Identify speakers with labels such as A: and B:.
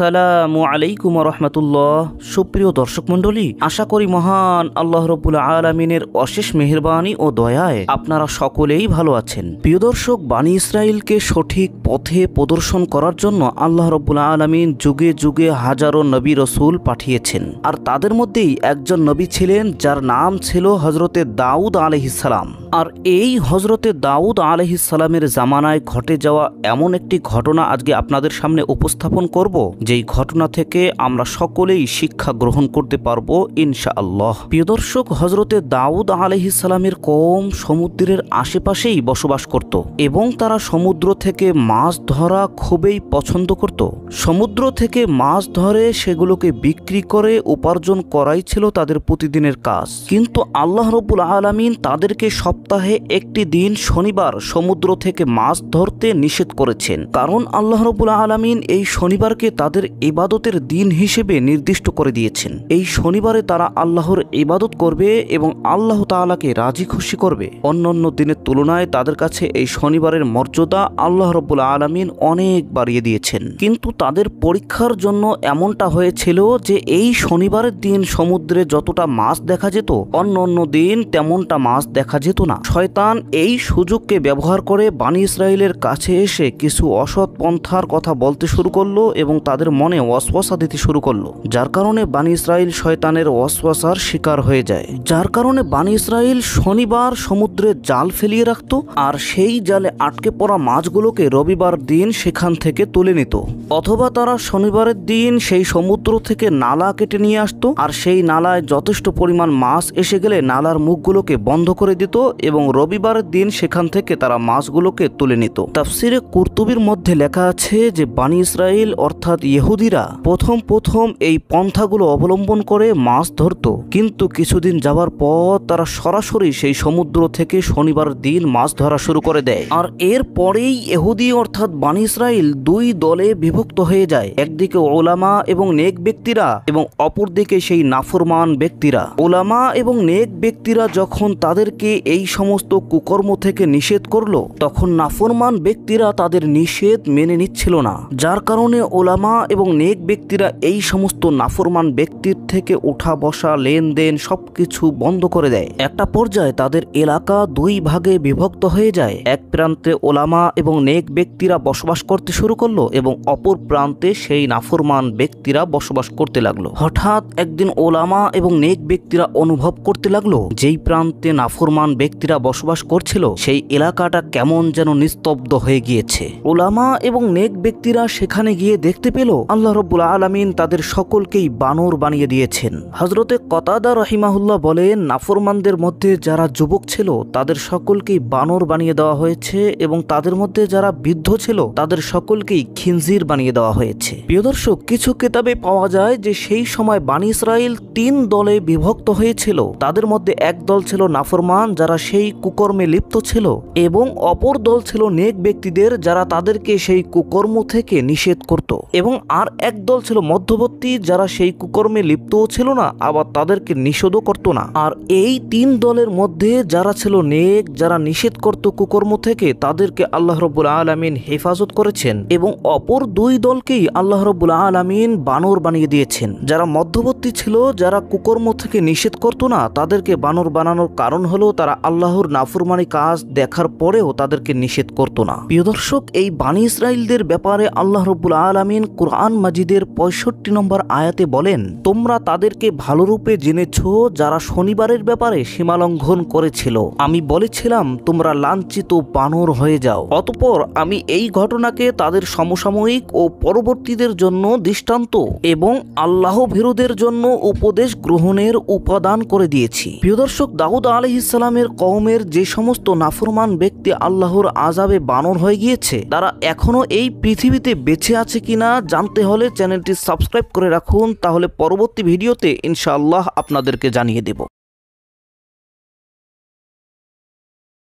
A: আসসালামু আলাইকুম রহমতুল্লাহ সুপ্রিয় দর্শক মন্ডলী আশা করি মহান আল্লাহ রবুল আলমিনের অশেষ মেহরবানি ও দয়ায় আপনারা সকলেই ভালো আছেন প্রিয় দর্শক বাণী ইসরায়েলকে সঠিক পথে প্রদর্শন করার জন্য আল্লাহ রবুল আলমিন যুগে যুগে হাজারো নবী রসুল পাঠিয়েছেন আর তাদের মধ্যেই একজন নবী ছিলেন যার নাম ছিল হজরতে দাউদ আলহিসাল্লাম আর এই হজরতে দাউদ আলহিসাল্লামের জামানায় ঘটে যাওয়া এমন একটি ঘটনা আজকে আপনাদের সামনে উপস্থাপন করব যেই ঘটনা থেকে আমরা সকলেই শিক্ষা গ্রহণ করতে পারবো ইনশা আল্লাহ প্রিয় দর্শক হজরতে দাউদ আলহিসালামের কম সমুদ্রের আশেপাশেই বসবাস করত এবং তারা সমুদ্র থেকে মাছ ধরা খুবই পছন্দ করত সমুদ্র থেকে মাছ ধরে সেগুলোকে বিক্রি করে উপার্জন করাই ছিল তাদের প্রতিদিনের কাজ কিন্তু আল্লাহ রবুল আলমিন তাদেরকে সপ্তাহে একটি দিন শনিবার সমুদ্র থেকে মাছ ধরতে নিষেধ করেছেন কারণ আল্লাহ রবুল আলমিন এই শনিবারকে তাদের তাদের ইবাদতের দিন হিসেবে নির্দিষ্ট করে দিয়েছেন এই শনিবারে তারা আল্লাহর ইবাদত করবে এবং আল্লাহ তালাকে রাজি খুশি করবে অন্যান্য দিনের তুলনায় তাদের কাছে এই শনিবারের মর্যাদা আল্লাহ রব্বুল আলমিন অনেক বাড়িয়ে দিয়েছেন কিন্তু তাদের পরীক্ষার জন্য এমনটা হয়েছিল যে এই শনিবারের দিন সমুদ্রে যতটা মাছ দেখা যেত অন্য অন্য দিন তেমনটা মাছ দেখা যেত না শয়তান এই সুযোগকে ব্যবহার করে বাণী ইসরায়েলের কাছে এসে কিছু অসৎ পন্থার কথা বলতে শুরু করলো এবং তাদের তাদের মনে ওয়াসওয়াসা দিতে শুরু করলো যার কারণে বানি ইসরায়েল শয়তানের ওয়াসওয়াসার শিকার হয়ে যায় যার কারণে বানি ইসরায়েল শনিবার সমুদ্রে জাল ফেলিয়ে রাখত আর সেই জালে আটকে পড়া মাছগুলোকে রবিবার দিন সেখান থেকে তুলে নিত অথবা তারা শনিবারের দিন সেই সমুদ্র থেকে নালা কেটে নিয়ে আসতো আর সেই নালায় যথেষ্ট পরিমাণ মাছ এসে গেলে নালার মুখগুলোকে বন্ধ করে দিত এবং রবিবারের দিন সেখান থেকে তারা মাছগুলোকে তুলে নিত তাফসিরে কুর্তুবির মধ্যে লেখা আছে যে বানি ইসরায়েল অর্থাৎ ইহুদিরা প্রথম প্রথম এই পন্থাগুলো অবলম্বন করে মাছ ধরত কিন্তু কিছুদিন যাওয়ার পর তারা সরাসরি সেই সমুদ্র থেকে শনিবার দিন মাছ ধরা শুরু করে দেয় আর এর পরেই এহুদি অর্থাৎ বানি ইসরায়েল দুই দলে বিভক্ত হয়ে যায় একদিকে ওলামা এবং নেক ব্যক্তিরা এবং অপরদিকে সেই নাফরমান ব্যক্তিরা ওলামা এবং নেক ব্যক্তিরা যখন তাদেরকে এই সমস্ত কুকর্ম থেকে নিষেধ করল তখন নাফরমান ব্যক্তিরা তাদের নিষেধ মেনে নিচ্ছিল না যার কারণে ওলামা এবং নেক ব্যক্তিরা এই সমস্ত নাফরমান ব্যক্তির থেকে ওঠা বসা লেনদেন সব কিছু বন্ধ করে দেয় একটা পর্যায়ে তাদের এলাকা দুই ভাগে বিভক্ত হয়ে যায় এক প্রান্তে ওলামা এবং নেক ব্যক্তিরা বসবাস করতে শুরু করলো এবং অপর প্রান্তে সেই নাফরমান ব্যক্তিরা বসবাস করতে লাগলো হঠাৎ একদিন ওলামা এবং নেক ব্যক্তিরা অনুভব করতে লাগলো যেই প্রান্তে নাফরমান ব্যক্তিরা বসবাস করছিল সেই এলাকাটা কেমন যেন নিস্তব্ধ হয়ে গিয়েছে ওলামা এবং নেক ব্যক্তিরা সেখানে গিয়ে দেখতে পেল ছিল আল্লাহ রব্বুল আলমিন তাদের সকলকেই বানর বানিয়ে দিয়েছেন হজরতে কতাদা রহিমাহুল্লাহ বলেন নাফরমানদের মধ্যে যারা যুবক ছিল তাদের সকলকেই বানর বানিয়ে দেওয়া হয়েছে এবং তাদের মধ্যে যারা বৃদ্ধ ছিল তাদের সকলকেই খিনজির বানিয়ে দেওয়া হয়েছে প্রিয়দর্শক কিছু কিতাবে পাওয়া যায় যে সেই সময় বানি ইসরায়েল তিন দলে বিভক্ত হয়েছিল তাদের মধ্যে এক দল ছিল নাফরমান যারা সেই কুকর্মে লিপ্ত ছিল এবং অপর দল ছিল নেক ব্যক্তিদের যারা তাদেরকে সেই কুকর্ম থেকে নিষেধ করত এবং আর একদল ছিল মধ্যবর্তী যারা সেই কুকর্মে লিপ্তও ছিল না আবার তাদেরকে নিষেধও করত না আর এই তিন দলের মধ্যে যারা ছিল নেক যারা নিষেধ করত কুকর্ম থেকে তাদেরকে আল্লাহ রবুল আলমিন হেফাজত করেছেন এবং অপর দুই দলকেই আল্লাহ রবুল আলমিন বানর বানিয়ে দিয়েছেন যারা মধ্যবর্তী ছিল যারা কুকর্ম থেকে নিষেধ করত না তাদেরকে বানর বানানোর কারণ হলো তারা আল্লাহর নাফুরমানি কাজ দেখার পরেও তাদেরকে নিষেধ করত না প্রিয় দর্শক এই বাণী ইসরায়েলদের ব্যাপারে আল্লাহ রবুল আলমিন কোরআন মাজিদের পঁয়ষট্টি নম্বর আয়াতে বলেন তোমরা তাদেরকে ভালোরূপে জেনেছ যারা শনিবারের ব্যাপারে সীমালঙ্ঘন করেছিল আমি বলেছিলাম তোমরা লাঞ্ছিত বানর হয়ে যাও অতপর আমি এই ঘটনাকে তাদের সমসাময়িক ও পরবর্তীদের জন্য দৃষ্টান্ত এবং আল্লাহ ভেরুদের জন্য উপদেশ গ্রহণের উপাদান করে দিয়েছি প্রিয় দর্শক দাউদ আলহ ইসলামের কওমের যে সমস্ত নাফরমান ব্যক্তি আল্লাহর আজাবে বানর হয়ে গিয়েছে তারা এখনো এই পৃথিবীতে বেঁচে আছে কিনা জানতে হলে চ্যানেলটি সাবস্ক্রাইব করে রাখুন তাহলে পরবর্তী ভিডিওতে ইনশাআল্লাহ আপনাদেরকে জানিয়ে দেব